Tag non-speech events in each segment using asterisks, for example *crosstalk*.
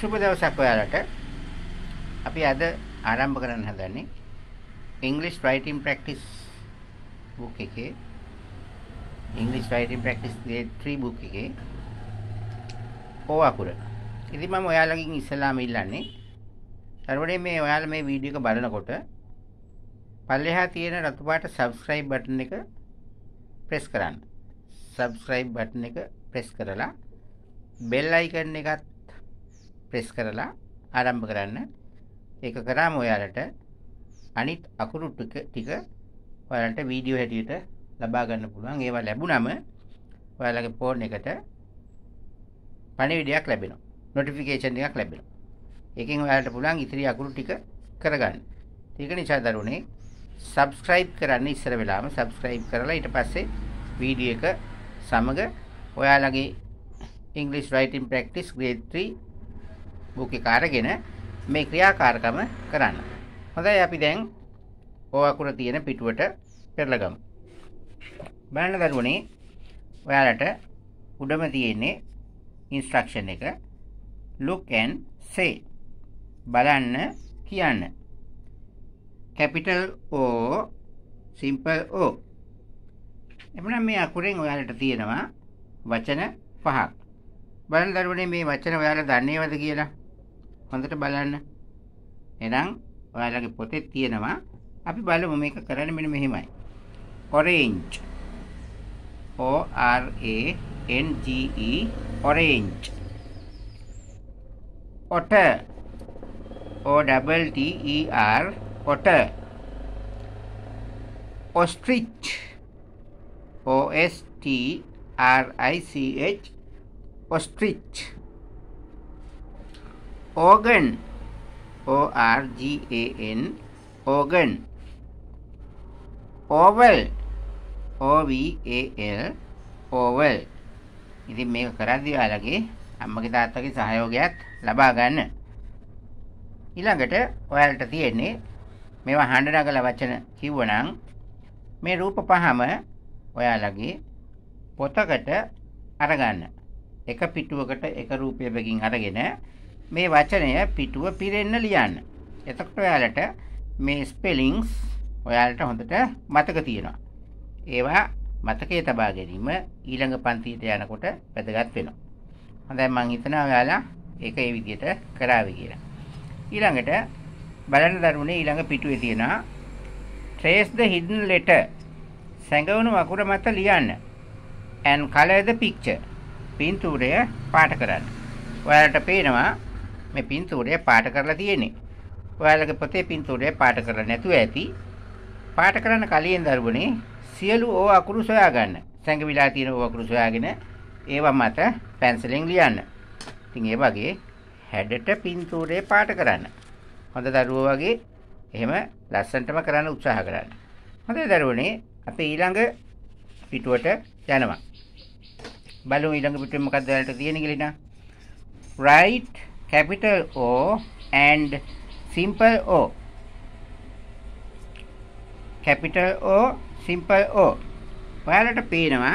සුබ දවසක් ඔයාලට. අපි අද ආරම්භ කරන්න හදන්නේ English writing practice book එකේ English writing practice grade 3 book එකේ ඕ අකුර. ඉතින් මම ඔයාලගෙන් ඉස්සලාම ඉල්ලන්නේ තරවඩේ මේ ඔයාලා මේ වීඩියෝ එක බලනකොට පල්ලෙහා තියෙන රතු පාට subscribe button එක press කරන්න. subscribe button එක press කරලා bell icon එකත් ප්‍රෙස් කරලා ආරම්භ කරන්න ඒක කරාම ඔයාලට අනිත් අකුරු ටික ටික ඔයාලට වීඩියෝ හැටියට ලබා ගන්න පුළුවන් ඒවා ලැබුණම ඔයාලගේ ෆෝන් එකට පණිවිඩයක් ලැබෙනවා නොටිෆිකේෂන් එකක් ලැබෙනවා ඒකෙන් ඔයාලට පුළුවන් ඉතිරි අකුරු ටික කරගන්න ඒක නිසා දරුවනේ subscribe කරන්න ඉස්සර වෙලාම subscribe කරලා ඊට පස්සේ වීඩියෝ එක සමග ඔයාලගේ English writing practice grade 3 book එක අරගෙන මේ ක්‍රියාකාරකම කරන්න. හොඳයි අපි දැන් ඕ අකුර තියෙන පිටුවට පෙරලා ගමු. බලන්න දරුවනේ ඔයාලට උඩම තියෙන්නේ ඉන්ස්ට්‍රක්ෂන් එක look and say බලන්න කියන්න capital O simple O එමුනම් මේ අකුරෙන් ඔයාලට තියෙනවා වචන පහක් බලන්න දරුවනේ මේ වචන ඔයාලා දන්නේවද කියලා හොඳට බලන්න එනම් ඔයාලගේ පොතෙත් තියෙනවා අපි බලමු මේක කරන්න මෙන්න මෙහෙමයි orange o r a n g e orange otter o double t e r otter ostrich o s t r i c h ostrich organ o r g a n organ oval o v a l oval ඉතින් මේක කරද්දී ඔයාලගේ අම්මගේ තාත්තගේ සහයෝගයත් ලබා ගන්න ඊළඟට ඔයාලට තියෙන්නේ මේවා හඬ නගල වචන කිව්වනම් මේ රූප පහම ඔයාලගේ පොතකට අරගන්න එක පිටුවකට එක රූපය බැගින් අරගෙන මේ වචනය පිටුව පිරෙන්න ලියන්න. එතකොට ඔයාලට මේ ස්පෙලිංස් ඔයාලට හොඳට මතක තියෙනවා. ඒවා මතකේ තබා ගැනීම ඊළඟ පන්තිීට යනකොට පැදගත් වෙනවා. හොඳයි මං හිතන ඔයාලා ඒක ඒ විදියට කරාව කියලා. ඊළඟට බලන දරුණේ ඊළඟ පිටුවේ තියෙනවා ට්‍රේස් ද හිඩන් ලෙට සැඟවුණු අකුර මත ලියන්න ඇන් කලද පික්ච පින්තූරය පාට කරන්න. ඔයාලට පේනවා මේ පින්තූරය පාට කරලා තියෙන්නේ. ඔයාලගේ පොතේ පින්තූරය පාට කරලා නැතුව ඇති. පාට කරන්න කලින් දරුවනේ සියලු ඕ අකුරු සොයාගන්න. සැඟවිලා තියෙන ඕ අකුරු සොයාගෙන ඒවා මත පැන්සලෙන් ලියන්න. ඉතින් ඒ වගේ හැඩට පින්තූරය පාට කරන්න. හොඳ දරුවෝ වගේ එහෙම ලස්සනටම කරන්න උත්සාහ කරන්න. හොඳයි දරුවනේ අපි ඊළඟ පිටුවට යනවා. බලමු ඊළඟ පිටුවේ මොකක්ද වලට තියෙන කියලා නේද? right capital O and simple O. capital O simple O. ඔයාලට පේනවා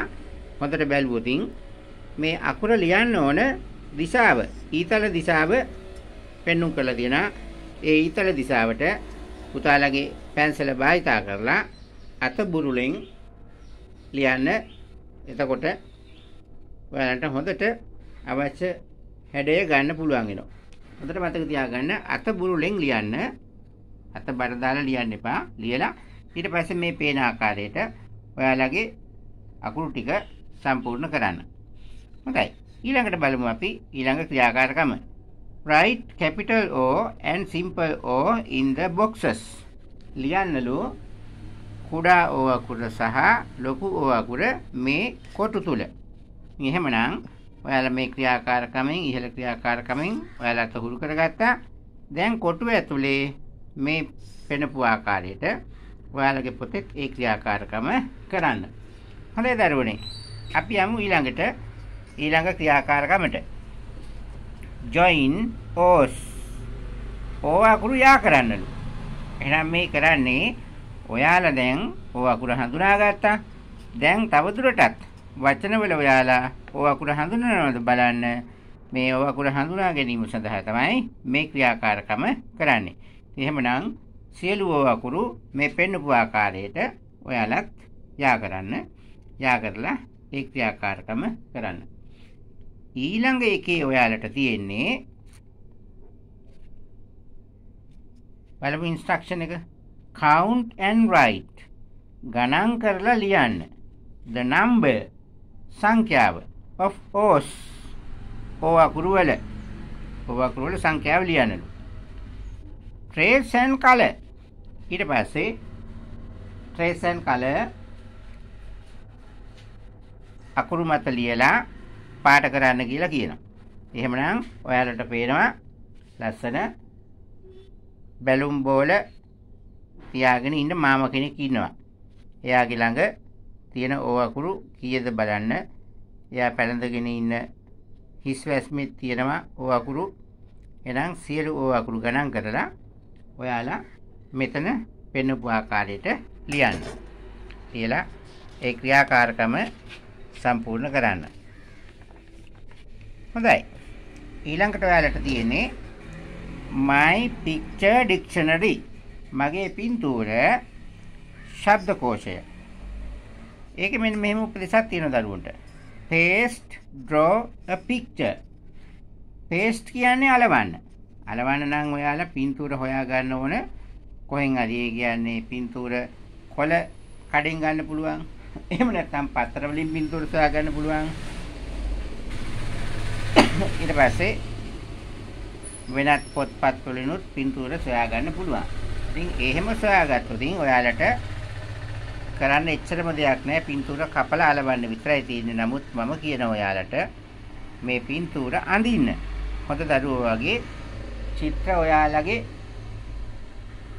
හොඳට බැලුවොතින් මේ අකුර ලියන්න ඕන දිශාව ඊතල දිශාව පෙන්눔 කරලා දෙනවා ඒ ඊතල දිශාවට පුතාලගේ පැන්සල භාවිතා කරලා අත බුරුලෙන් ලියන්න එතකොට ඔයාලන්ට හොඳට අවශ්‍ය හැඩය ගන්න පුළුවන් වෙනවා. හොඳට මතක තියාගන්න අත බුරුලෙන් ලියන්න. අත බර දාලා ලියන්න එපා. ලියලා ඊට පස්සේ මේ පේන ආකාරයට ඔයාලගේ අකුරු ටික සම්පූර්ණ කරන්න. හොඳයි. ඊළඟට බලමු අපි ඊළඟ ක්‍රියාකාරකම. Write capital O and simple O in the boxes. ලියන්නලු කුඩා O අකුර සහ ලොකු O අකුර මේ කොටු තුල. එහෙමනම් ඔයාලා මේ ක්‍රියාකාරකමෙන් ඉහළ ක්‍රියාකාරකමෙන් ඔයාලත් හුරු කරගත්තා. දැන් කොටුව ඇතුලේ මේ පෙනපු ආකාරයට ඔයාලගේ පොතේ ඒ ක්‍රියාකාරකම කරන්න. හොඳයි දරුවනේ. අපි යමු ඊළඟට ඊළඟ ක්‍රියාකාරකමට. join os. ඕ අකුරු යා කරන්නලු. එහෙනම් මේ කරන්නේ ඔයාලා දැන් ඕ අකුර හඳුනාගත්තා. දැන් තවදුරටත් වචනවල ඔයාලා ඕ අකුර හඳුනනවද බලන්න මේ ඕ අකුර හඳුනා ගැනීම සඳහා තමයි මේ ක්‍රියාකාරකම කරන්නේ. එහෙමනම් සියලු ඕ අකුරු මේ පෙන්වපු ආකාරයට ඔයාලත් යා කරන්න යා කරලා ඒ ක්‍රියාකාරකම කරන්න. ඊළඟ එකේ ඔයාලට තියෙන්නේ බලමු ඉන්ස්ට්‍රක්ෂන් එක count and write ගණන් කරලා ලියන්න the number සංඛ්‍යාව of os ඔව අකුරු වල ඔව අකුරු වල සංඛ්‍යාව ලියනලු trace and color ඊට පස්සේ trace and color අකුරු මත ලියලා පාට කරන්න කියලා කියනවා එහෙමනම් ඔයාලට පේනවා ලස්සන බැලුම් බෝල තියාගෙන ඉන්න මාම කෙනෙක් ඉන්නවා එයාගේ ළඟ තියෙන ඕවකුරු කියද බලන්න එයා පැළඳගෙන ඉන්න හිස් වැස්මෙත් තියෙනවා ඕවකුරු එනම් සියලු ඕවකුරු ගණන් කරලා ඔයාලා මෙතන පෙන්නපු ආකාරයට ලියන්න. කියලා ඒ ක්‍රියාකාරකම සම්පූර්ණ කරන්න. හොඳයි. ඊළඟට ඔයාලට තියෙන්නේ my picture dictionary මගේ පින්තූර ශබ්ද කෝෂය ඒක මෙන්න මෙහෙම උපදේශයක් තියෙන දරුවන්ට. paste draw a picture. paste කියන්නේ අලවන්න. අලවන්න නම් ඔයාලා පින්තූර හොයා ගන්න ඕන. කොහෙන් හරි කියන්නේ පින්තූර කොළ කඩෙන් ගන්න පුළුවන්. *laughs* එහෙම නැත්නම් පතර වලින් පින්තූර හොයා ගන්න පුළුවන්. *coughs* ඊට පස්සේ වෙනත් පොත්පත් වලිනුත් පින්තූර සොයා ගන්න පුළුවන්. ඉතින් එහෙම සොයාගත්තොත් ඉතින් ඔයාලට කරන්න එච්චරම දෙයක් නැහැ පින්තූර කපලා අලවන්න විතරයි තියෙන්නේ නමුත් මම කියනවා ඔයාලට මේ පින්තූර අඳින්න හොඳ දරුවෝ වගේ චිත්‍ර ඔයාලගේ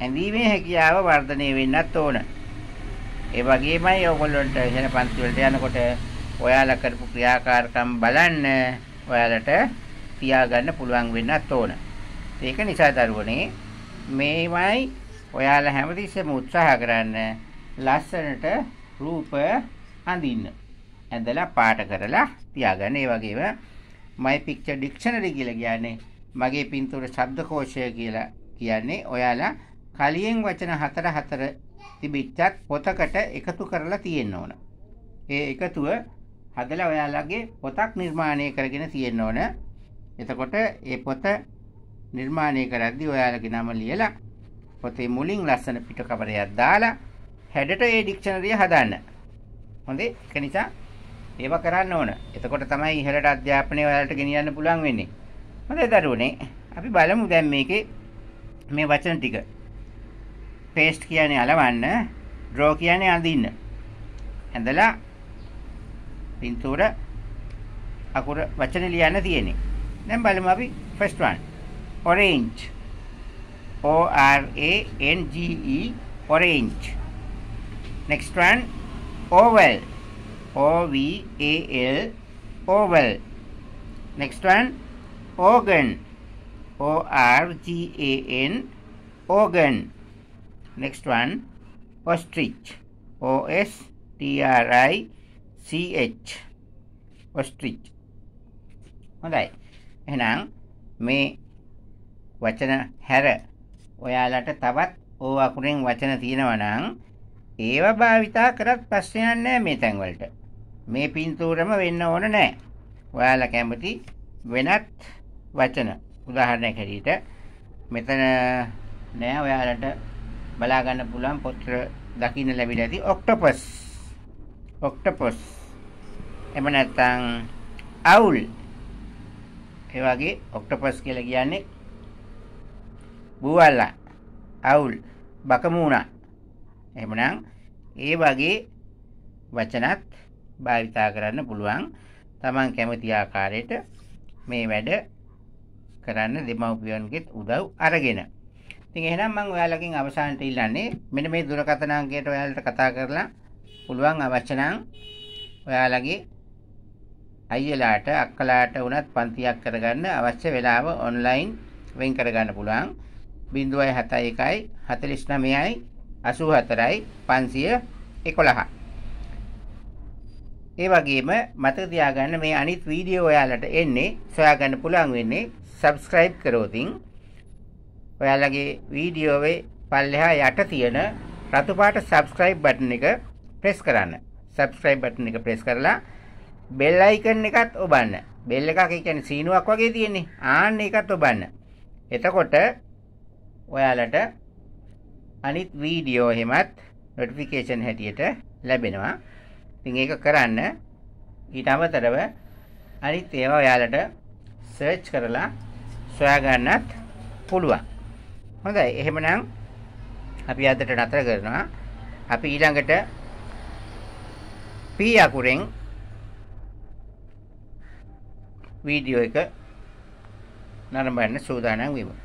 ඇඳීමේ හැකියාව වර්ධනය වෙන්නත් ඕන ඒ වගේමයි ඔයගොල්ලන්ට වෙන පන්ති වලට යනකොට ඔයාලා කරපු ක්‍රියාකාරකම් බලන්න ඔයාලට තියාගන්න පුළුවන් වෙන්නත් ඕන ඒක නිසා දරුවනේ මේමයි ඔයාලා හැමතිස්සෙම උත්සාහ කරන්න ලස්සනට රූප අඳින්න. ඇඳලා පාට කරලා තියාගන්න. ඒ වගේම my picture dictionary කියලා කියන්නේ මගේ පින්තූර ශබ්දකෝෂය කියලා කියන්නේ ඔයාලා කලියෙන් වචන හතර හතර තිබිච්චත් පොතකට එකතු කරලා තියෙන්න ඕන. ඒ එකතුව හදලා ඔයාලගේ පොතක් නිර්මාණය කරගෙන තියෙන්න ඕන. එතකොට ඒ පොත නිර්මාණය කරද්දී ඔයාලගේ නම ලියලා පොතේ මුලින් ලස්සන පිටකවරයක් දාලා හැඩට ඒ ඩික්ෂනරිය හදන්න. හොඳේ ඒක නිසා ඒව කරන්න ඕන. එතකොට තමයි ඉහළට අධ්‍යාපනය වලට ගෙනියන්න පුළුවන් වෙන්නේ. හොඳයි දරුවනේ. අපි බලමු දැන් මේකේ මේ වචන ටික. paste කියන්නේ අලවන්න, draw කියන්නේ අඳින්න. ඇඳලා පින්තූර අකුර වචන ලියන්න තියෙන්නේ. දැන් බලමු අපි first one. orange. O R A N G E orange Next one, oval. O V A L, oval. Next one, organ. O R G A N, organ. Next one, ostrich. O S T R I C H, ostrich. හොඳයි. එහෙනම් මේ වචන හැර ඔයාලට තවත් ඕ අකුරෙන් වචන තියෙනවා නම් ඒවා භාවිතා කරත් පස්සයන් නෑ මේ තැන්වලට මේ පින්තූරම වෙන්න ඕන නෑ ඔයාල කැමති වෙනත් වචන උදාහරණයක් හැරීට මෙතන නෑ ඔයාලට බලාගන්න පුළන් පොත්‍ර දකින්න ලැබි ඇති ඔක්ටොපස් ඔක්ටපොස් එම නැත්තං අවුල් ඒවාගේ ඔක්ටොපස් කියල කියන්නේ බූවල්ලා අවුල් බකමූුණා එමනං ඒ වගේ වචනත් භාවිතා කරන්න පුළුවන් තමන් කැමති ආකාරයට මේ වැඩ කරන්න දෙමව්පියන්ගෙත් උදව් අරගෙන ඉතින් එහෙනම් මම ඔයාලගෙන් අවසානට ඉල්ලන්නේ මෙන්න මේ දුරකථන අංකයට ඔයාලට කතා කරලා පුළුවන් අවශ්‍ය නම් ඔයාලගේ අයියලාට අක්කලාට වුණත් පන්තියක් කරගන්න අවශ්‍ය වෙලාව ඔන්ලයින් වෙන් කරගන්න පුළුවන් 071 49 84යි 511. ඒ වගේම මතක තියාගන්න මේ අනිත් වීඩියෝ ඔයාලට එන්නේ සොයාගන්න පුළුවන් වෙන්නේ subscribe කරොතින් ඔයාලගේ වීඩියෝවේ පල්ලෙහා යට තියෙන රතු පාට subscribe button එක press කරන්න. subscribe button එක press කරලා bell icon එකත් ඔබන්න. bell එකක් කියන්නේ සීනුවක් වගේ තියෙන්නේ. ආන්න එකත් ඔබන්න. එතකොට ඔයාලට අනිත් වීඩියෝ එහෙමත් නොටිෆිකේෂන් හැටියට ලැබෙනවා ඉතින් ඒක කරන්න ඊට අමතරව අනිත් ඒවා ඔයාලට සර්ච් කරලා සොයාගන්නත් පුළුවන් හොඳයි එහෙමනම් අපි අදට නතර කරනවා අපි ඊළඟට P අකුරෙන් වීඩියෝ එක නරඹන්න සූදානම් වෙමු